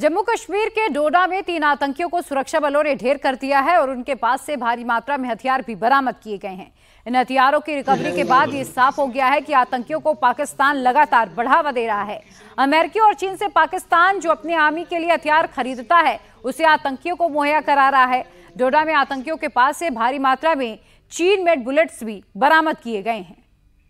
जम्मू कश्मीर के डोडा में तीन आतंकियों को सुरक्षा बलों ने ढेर कर दिया है और उनके पास से भारी मात्रा में हथियार भी बरामद किए गए हैं इन हथियारों की रिकवरी के बाद ये साफ हो गया है कि आतंकियों को पाकिस्तान लगातार बढ़ावा दे रहा है अमेरिकी और चीन से पाकिस्तान जो अपने आर्मी के लिए हथियार खरीदता है उसे आतंकियों को मुहैया करा रहा है डोडा में आतंकियों के पास से भारी मात्रा में चीन मेड बुलेट्स भी बरामद किए गए हैं